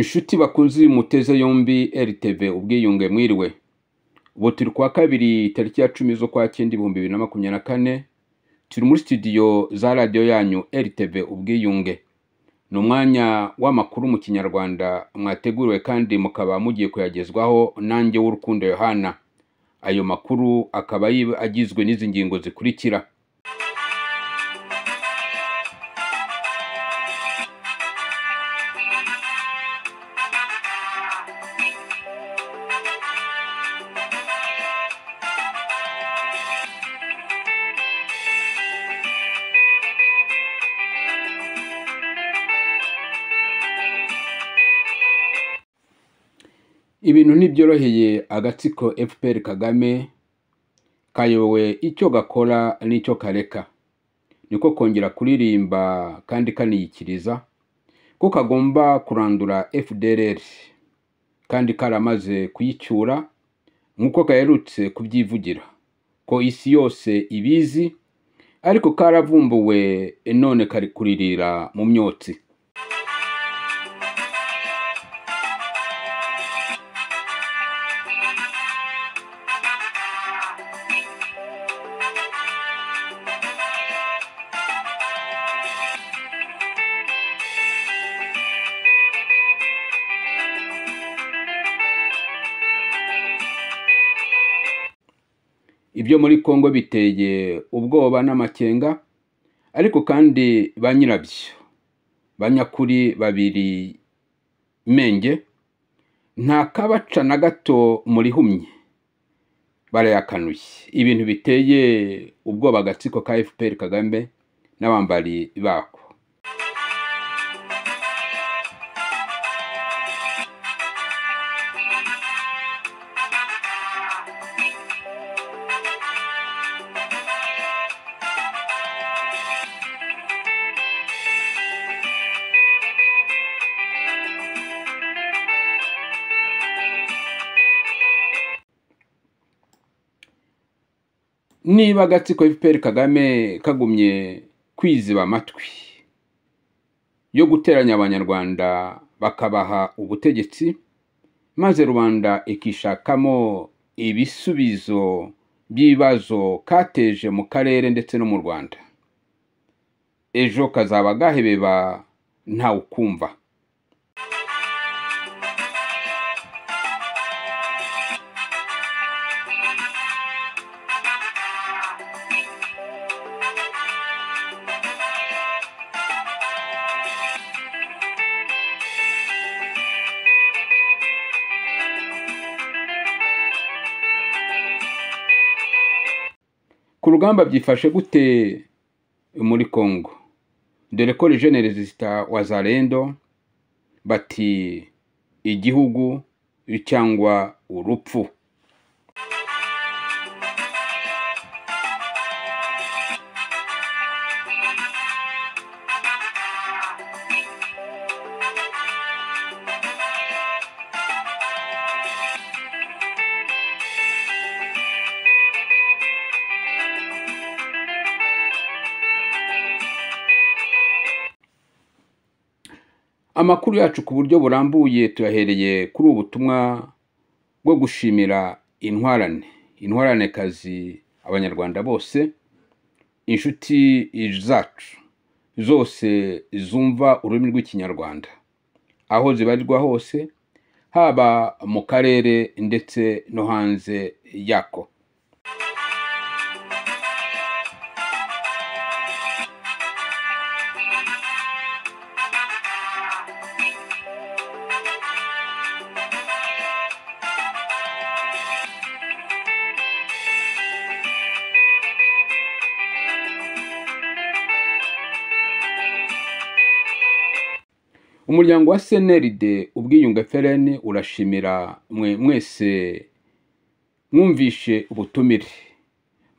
inshuti bakunze uyu muteze yombi RTV ubwiyunge mwiriwe ubu turi kwa kabiri tariki ya cumi z'ukwa cyenda ibihumbi bibiri na makumyabiri na kane turi muri studio za radiyo yanyu RTV ubwiyunge ni umwanya w'amakuru mu kinyarwanda mwateguriwe kandi mukaba mugiye kuyagezwaho nanjye w'urukundo yohana ayo makuru akaba agizwe n'izi ngingo zikurikira ibintu ntibyoroheye agatsiko fpr kagame kayobowe icyo gakora n'icyo kareka niko kongera kuririmba kandi kaniyikiriza ko kagomba kurandura fdr kandi karamaze kuyicyura nk'uko gaherutse kubyivugira ko isi yose ibizi ariko karavumbuwe none kari kuririra mu myotsi byo muri Congo biteye ubwoba n'amakenga ariko kandi ba nyirabyo banyakuri babiri menge ntakabaca na gato muri humye barayakanuye ibintu biteye ubwoba agatsiko ka FPR Kagame n'abambari bako niba agatsiko FPR Kagame kagumye kwiziba amatwi yo guteranya abanyarwanda bakabaha ubutegetsi maze rubanda ikishakamo ibisubizo by'ibibazo kateje mu karere ndetse no mu rwanda ejo kazaba gahebeba ntawukumva Ku rugamba byifashe gute muri Congo dore ko Legene Resisita Wazalendo bati igihugu cyangwa urupfu Amakuru yacu ku buryo burambuye tuyahereye kuri ubu butumwa bwo gushimira intwarane, intwarane kazi abanyarwanda bose, inshuti zacu zose zumva ururimi rw'ikinyarwanda, aho zibarirwa hose, haba mu karere ndetse no hanze yako. umuryango wa cnld ubwiyunge fern urashimira mwese mwumvishe ubutumire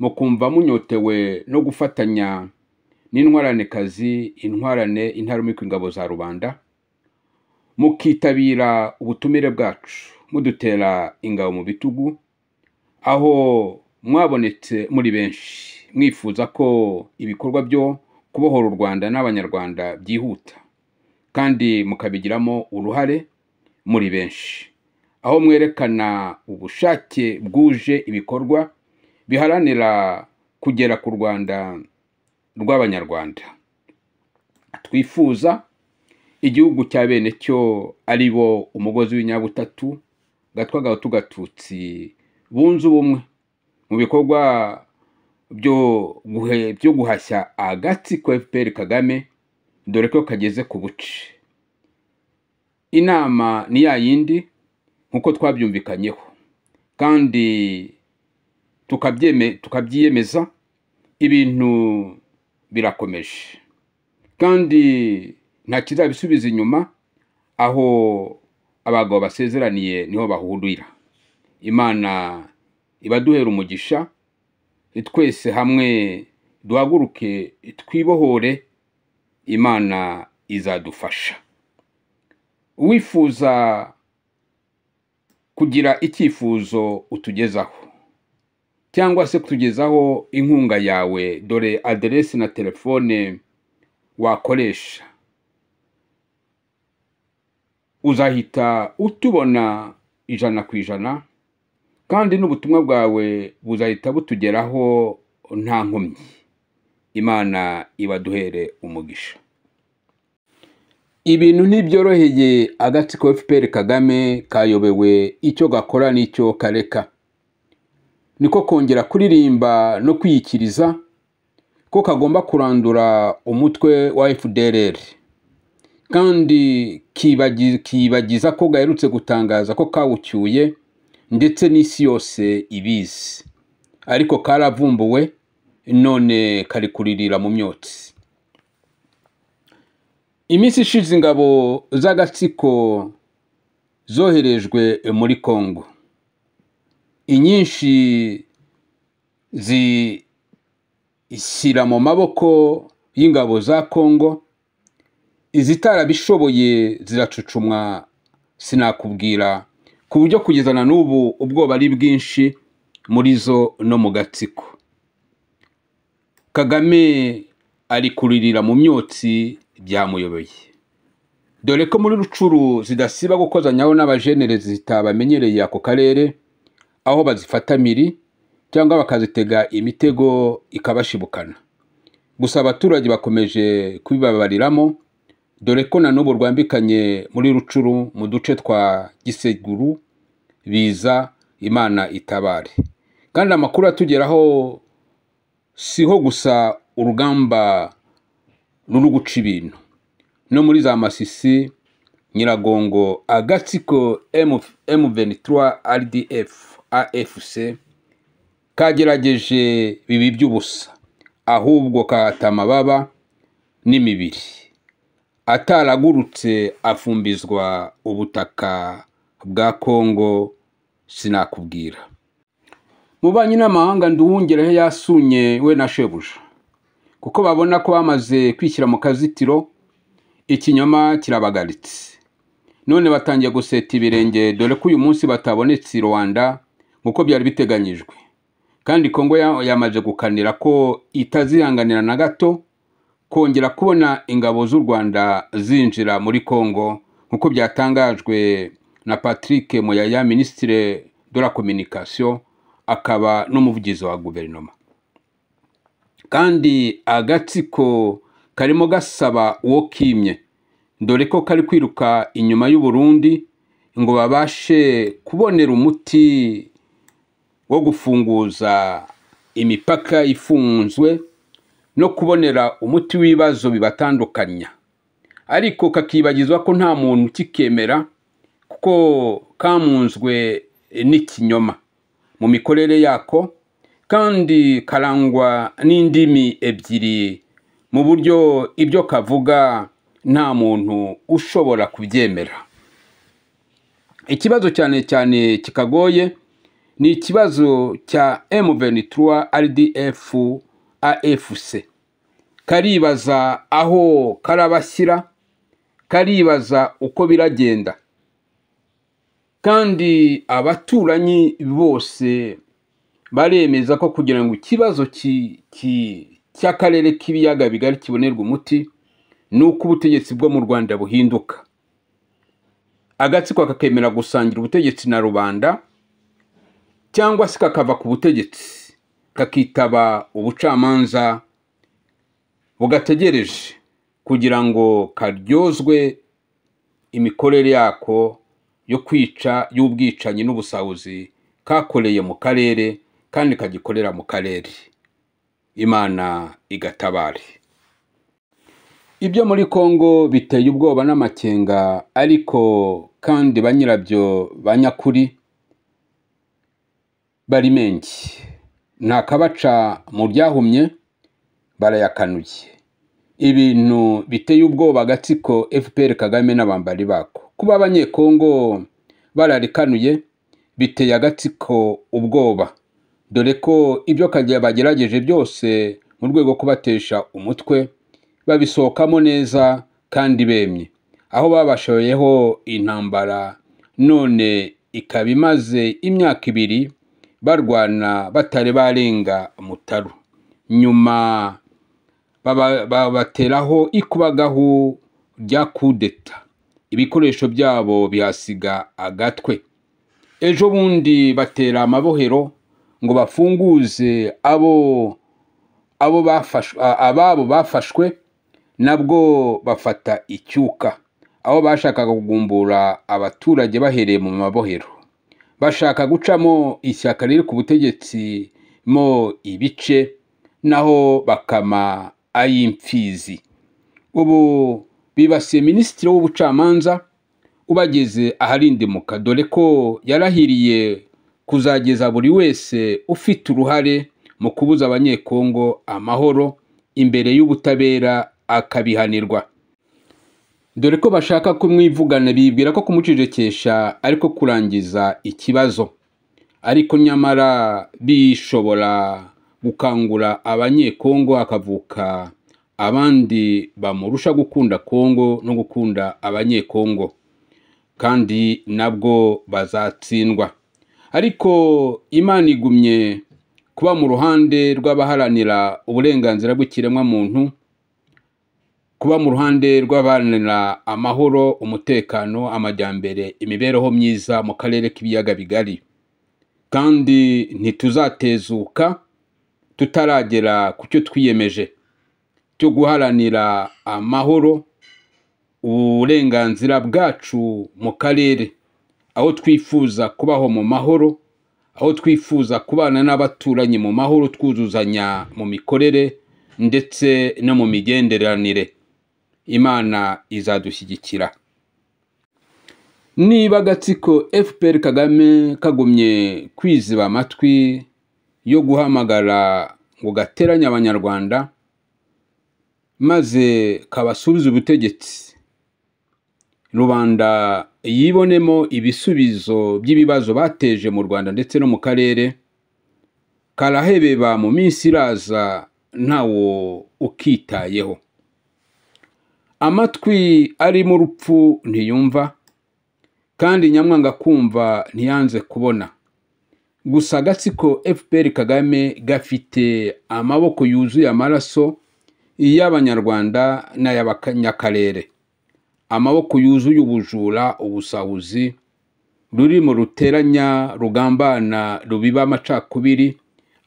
mukumva munyotewe no gufatanya n'intwaranekazi intwarane intarumikwa ingabo za rubanda mukitabira ubutumire bwacu mudutera ingabo mu bitugu aho mwabonetse muri benshi mwifuza ko ibikorwa byo kubohora u rwanda n'abanyarwanda byihuta kandi mukabigiramo uruhare muri benshi aho mwerekana ubushake bwuje ibikorwa biharanira kugera ku rwanda rw'abanyarwanda twifuza igihugu cya bene cyo ari bo umugozi w'inyabutatu gatwa gahutu bunze ubumwe mu bikorwa byo guhashya agatsiko fpr kagame dore ko kageze ku buce inama ni ya yindi nk'uko twabyumvikanyeho kandi tukabyiyemeza ibintu birakomeje kandi nta kizabisubiza inyuma aho abagabo basezeraniye niho bahurira imana ibaduhera umugisha twese hamwe duhaguruke twibohore imana izadufasha wifuza kugira icyifuzo utugezaho cyangwa se kutugezaho inkunga yawe dore aderesi na telefone wakoresha uzahita utubona ijana ku ijana kandi n'ubutumwa bwawe buzahita butugeraho nta nkomyi imana ibaduhere umugisha ibintu ntibyoroheye agatsiko fpr kagame kayobewe icyo gakora n'icyo kareka niko kongera kuririmba no kwiyikiriza ko kagomba kurandura umutwe wa fdrr kandi kibagiza ko gaherutse gutangaza ko kawucyuye ndetse n'isi yose ibizi ariko karavumbuwe none kari kuririra mu myotsi iminsi ishize ingabo z'agatsiko zoherejwe muri kongo inyinshi zishyira mu maboko y'ingabo za congo izitarabishoboye ziracucumwa sinakubwira ku buryo kugeza na n'ubu ubwoba ari bwinshi muri zo no mu gatsiko Kagame ari kuririra mu myotsi byamuyoboye dore ko muri rucuru zidasiba gukozanyaho n'abajenerezi zitabamenyereye ako karere aho bazifata miri cyangwa bakazitega imitego ikabashibukana gusa abaturage bakomeje kubibabariramo dore ko na n'ubu rwambikanye muri rucuru mu duce twa giseguru biza imana itabare kandi amakuru atugeraho siho gusa urugamba ruri guca ibintu no muri za masisi nyiragongo agatsiko M23 RDF AFC kagerageje bibi by'ubusa ahubwo kata amababa n'imibiri ataragurutse afumbizwa ubutaka bwa Kongo sinakubwira bubanyi n'amahanga nduwungereho yasunye we na shebuja kuko babona ko bamaze kwishyira mu kazitiro ikinyoma kirabagaritse none batangiye guseta ibirenge dore ko uyu munsi batabonetse i rwanda nk'uko byari biteganyijwe kandi kongo yamaze gukanira ko itazihanganira na gato kongera kubona ingabo z'u rwanda zinjira muri kongo nk'uko byatangajwe na patrick muyaya minisitiri de la communication akaba n'umuvugizi wa guverinoma kandi agatsiko karimo gasaba uwo kimye dore ko kari kwiruka inyuma y’u Burundi ngo babashe kubonera umuti wo gufunguza imipaka ifunzwe no kubonera umuti w'ibibazo bibatandukanya ariko kakibagizwa ko nta muntu ukikemera kuko kamunzwe n'ikinyoma mu mikorere yako kandi karangwa n'indimi ebyiri mu buryo ibyo kavuga nta muntu ushobora kubyemera ikibazo cyane cyane kikagoye ni ikibazo cya m RDF AFC karibaza aho karabashyira karibaza uko biragenda kandi abaturanyi bose baremeza ko kugira ngo ikibazo cy'akarere k'ibiyaga bigari kibonerwa umuti ni uko ubutegetsi bwo mu rwanda buhinduka agatsiko kakemera gusangira ubutegetsi na rubanda cyangwa se kakava ku butegetsi kakitaba ubucamanza bugategereje kugira ngo karyozwe imikorere yako yo kwica y'ubwicanyi n'ubusahuzi kakoreye mu karere kandi kagikorera mu karere imana igatabare ibyo muri congo biteye ubwoba n'amakenga ariko kandi ba nyirabyo ba nyakuri barimenge nta mu ryahumye barayakanuye ibintu biteye ubwoba agatsiko fpr kagame n'abambari bako kuba abanyekongo bararikanuye biteye agatsiko ubwoba dore ko ibyo kagira bagerageje byose mu rwego kubatesha umutwe babisohokamo neza kandi bemye aho babashoyeho intambara none ikaba imaze imyaka ibiri barwana batari barenga mutaru nyuma babateraho ikubagahu rya kudeta ibikoresho byabo bihasiga agatwe ejo bundi batera amabohero ngo bafunguze abo abo bafashwe ababo bafashwe nabwo bafata icyuka aho bashakaga kugumbura abaturage bahereye mu mabohero bashaka gucamo ishyaka riri ku butegetsi mo ibice naho bakama ay'imfizi ubu bibasiye minisitiri w'ubucamanza ubageze aharindimuka dore ko yarahiriye kuzageza buri wese ufite uruhare mu kubuza abanyekongo amahoro imbere y'ubutabera akabihanirwa dore ko bashaka kumwivugana bibwira ko kumucecekesha ariko kurangiza ikibazo ariko nyamara bishobora gukangura abanyekongo hakavuka abandi bamurusha gukunda kongo no gukunda abanyekongo kandi nabwo bazatsindwa ariko imana igumye kuba mu ruhande rw'abaharanira uburenganzira bw'ikiremwamuntu kuba mu ruhande rw'abaharanira amahoro umutekano amajyambere imibereho myiza mu karere k'ibiyaga bigari kandi ntituzatezuka tutaragera ku cyo twiyemeje cyo guharanira amahoro uburenganzira bwacu mu karere aho twifuza kubaho mu mahoro aho twifuza kubana n'abaturanyi mu mahoro twuzuzanya mu mikorere ndetse no mu migenderanire imana izadushyigikira niba agatsiko fpr kagame kagumye kwiziba amatwi yo guhamagara ngo gateranye abanyarwanda maze kabasubize ubutegetsi rubanda yibonemo ibisubizo by'ibibazo bateje mu rwanda ndetse no mu karere karahebeba mu minsi iraza ntawo ukitayeho amatwi ari mu rupfu ntiyumva kandi nyamwanga kumva ntiyanze kubona gusa agatsiko fpr kagame gafite amaboko yuzuye amaraso iy'abanyarwanda n'ay'abanyakarere amaboko yuzuye ubujura ubusahuzi rurimo ruteranya rugambana rubiba amacakubiri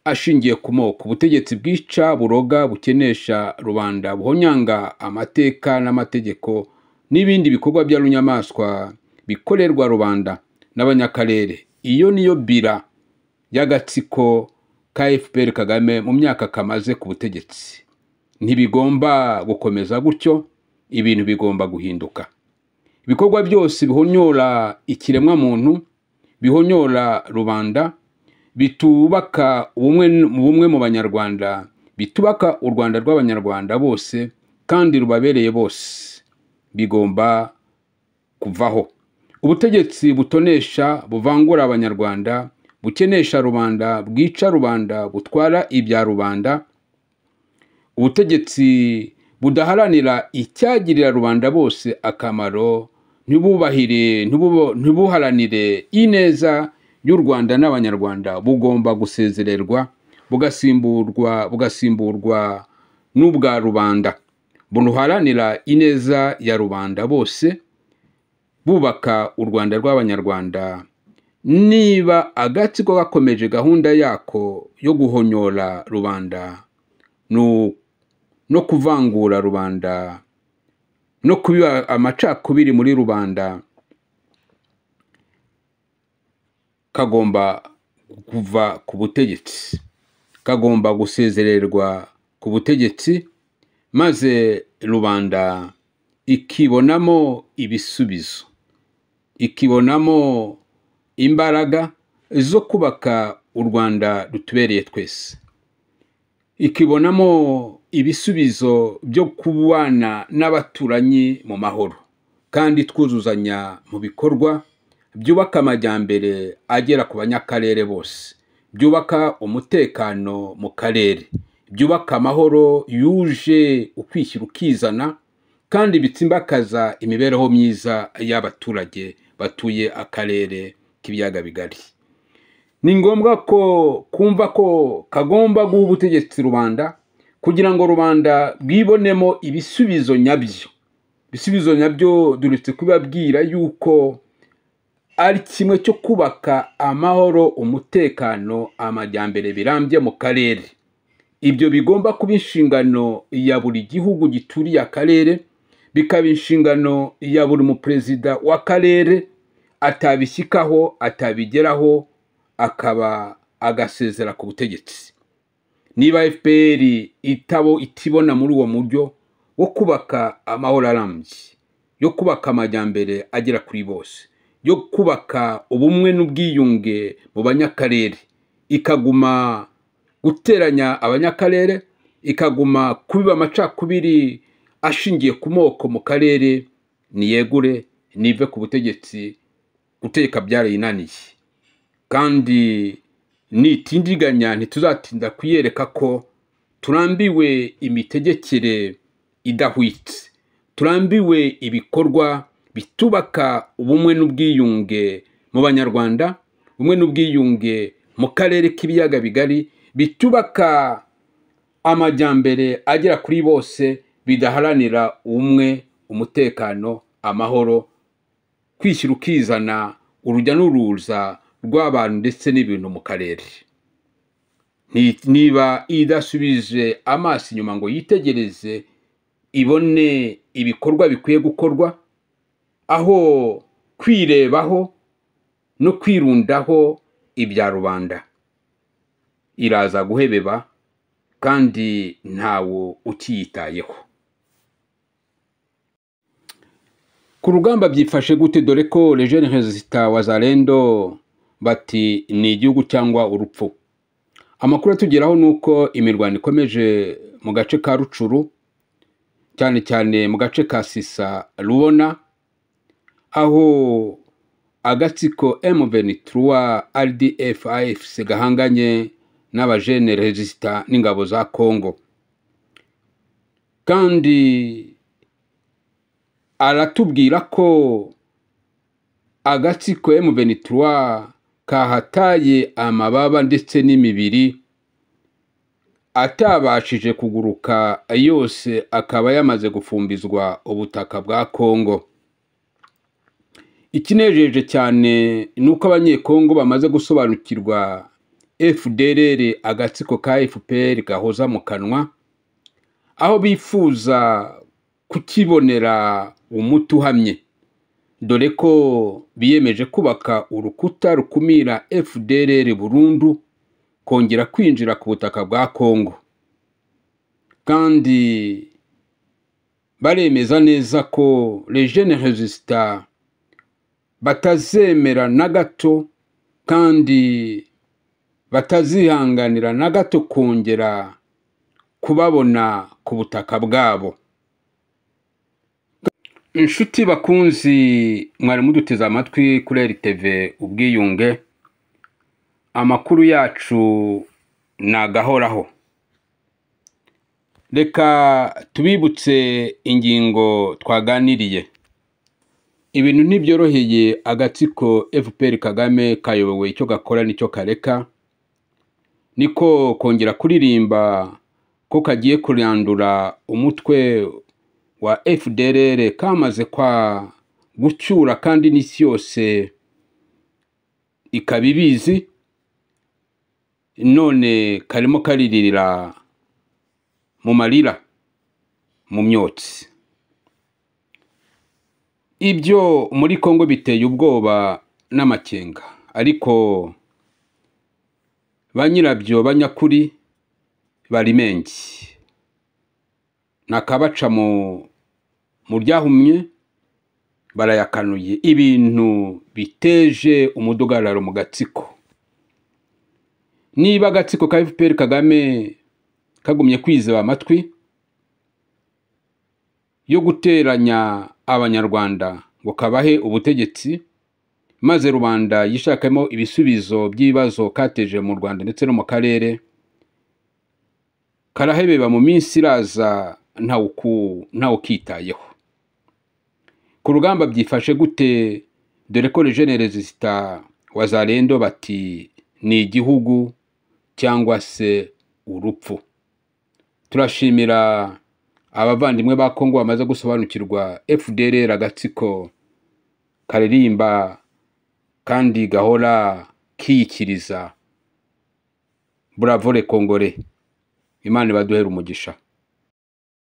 ashingiye ku moko ubutegetsi bwica buroga bukenesha rubanda buhonyanga amateka n'amategeko n'ibindi bikorwa by'abanyamaswa bikorerwa rubanda n'abanyakarere iyo niyo bira y'agatsiko ka fpr kagame mu myaka kamaze ku butegetsi ntibigomba gukomeza gutyo ibintu bigomba guhinduka ibikorwa byose bihonyora ikiremwamuntu bihonyora rubanda bitubaka ubumwe mu banyarwanda bitubaka u rwanda rw'abanyarwanda bose kandi rubabereye bose bigomba kuvaho ubutegetsi butonesha buvangura abanyarwanda bukenesha rubanda bwica rubanda butwara ibya rubanda ubutegetsi budaharanira icyagirira rubanda bose akamaro ntibubahire ntibuharanire ineza y'u rwanda n'abanyarwanda bugomba gusezererwa bugasimburwa bugasimburwa n'ubwa rubanda buharanira ineza ya rubanda bose bubaka u rwanda rw'abanyarwanda niba agatsiko gakomeje gahunda yako yo guhonyora rubanda ni no kuvangura rubanda no kubiba amacakubiri muri rubanda kagomba kuva ku butegetsi kagomba gusezererwa ku butegetsi maze rubanda ikibonamo ibisubizo ikibonamo imbaraga zo kubaka u rwanda rutubereye twese ikibonamo ibisubizo byo kubana n'abaturanyi mu mahoro kandi twuzuzanya mu bikorwa byubaka amajyambere agera ku banyakarere bose byubaka umutekano mu karere byubaka amahoro yuje ukwishyira ukizana kandi bitsimbakaza imibereho myiza y'abaturage batuye akarere k'ibiyaga bigari ni ngombwa ko kumva ko kagomba guha ubutegetsi rubanda kugira ngo rubanda rwibonemo ibisubizo nyabyo ibisubizo nyabyo duretse kubabwira yuko ari kimwe cyo kubaka amahoro umutekano amajyambere birambye mu karere ibyo bigomba kuba inshingano ya buri gihugu gituriye akarere bikaba inshingano ya buri muperezida w'akarere atabishyikaho atabigeraho akaba agasezera ku butegetsi niba fpr itabo itibona muri uwo muryo wo kubaka amahoro arambye yo kubaka amajyambere agera kuri bose yo kubaka ubumwe n'ubwiyunge mu banyakarere ikaguma guteranya abanyakarere ikaguma kubiba amacakubiri ashingiye ku moko mu karere niyegure nive ku butegetsi guteka byarayinaniye kandi nitindiganya ntituzatinda kuyereka ko turambiwe imitegekere idahwitse turambiwe ibikorwa bitubaka ubumwe n'ubwiyunge mu banyarwanda ubumwe n'ubwiyunge mu karere k'ibiyaga bigari bitubaka amajyambere agera kuri bose bidaharanira umwe umutekano amahoro kwishyira ukizana urujya n'uruza rw'abantu ndetse n'ibintu mu karere niba idasubije amaso inyuma ngo yitegereze ibone ibikorwa bikwiye gukorwa aho kwirebaho no kwirundaho ibya rubanda iraza guhebeba kandi ntawo ukiyitayeho ku rugamba byifashe gute dore ko regere rezita wa zarendo bati ni igihugu cyangwa urupfu amakuru atugeraho ni uko imirwano ikomeje mu gace ka rucuru cyane cyane mu gace ka sisa rubona aho agatsiko M23 RDF AFC gahanganye n'abajene rezisita n'ingabo za Congo kandi aratubwira ko agatsiko M23 kahataye amababa ndetse n'imibiri atabashije kuguruka yose akaba yamaze gufumbizwa ubutaka bwa kongo ikinejeje cyane ni uko abanyekongo bamaze gusobanukirwa fdrr agatsiko ka fpr gahoza mu kanwa aho bifuza kukibonera umuti uhamye dore ko biyemeje kubaka urukuta rukumira FDLR burundu kongera kwinjira ku butaka bwa Kongo kandi baremeza neza ko lejene rezisita batazemera na gato kandi batazihanganira na gato kongera kubabona ku butaka bwabo inshuti bakunzi mwari muduteze amatwi kuri RTV ubwiyunge amakuru yacu ni agahoraho reka tubibutse ingingo twaganiriye ibintu ntibyoroheye agatsiko fpr kagame kayobowe icyo gakora n'icyo kareka niko kongera kuririmba ko kagiye kurandura umutwe wa fdrr kamaze kwa gucyura kandi n'isi yose ikaba ibizi none karimo karirira mu marira mu myotsi ibyo muri congo biteye ubwoba n'amakenga ariko ba nyirabyo banyakuri bari menshi nakabaca mu mu ryahumye barayakanuye ibintu biteje umudugararo mu gatsiko niba agatsiko ka fpr kagame kagumye kwizeba amatwi yo guteranya abanyarwanda ngo kabahe ubutegetsi maze rubanda yishakemo ibisubizo by'ibibazo kateje mu rwanda ndetse no mu karere karahebeba mu minsi iraza ntawukitayeho ku rugamba byifashe gute dore ko rejene wa zarendo bati ni igihugu cyangwa se urupfu turashimira abavandimwe ba kongo bamaze gusobanukirwa fdr agatsiko karirimba kandi gahora kiyikiriza buravore kongore imana ibaduhera umugisha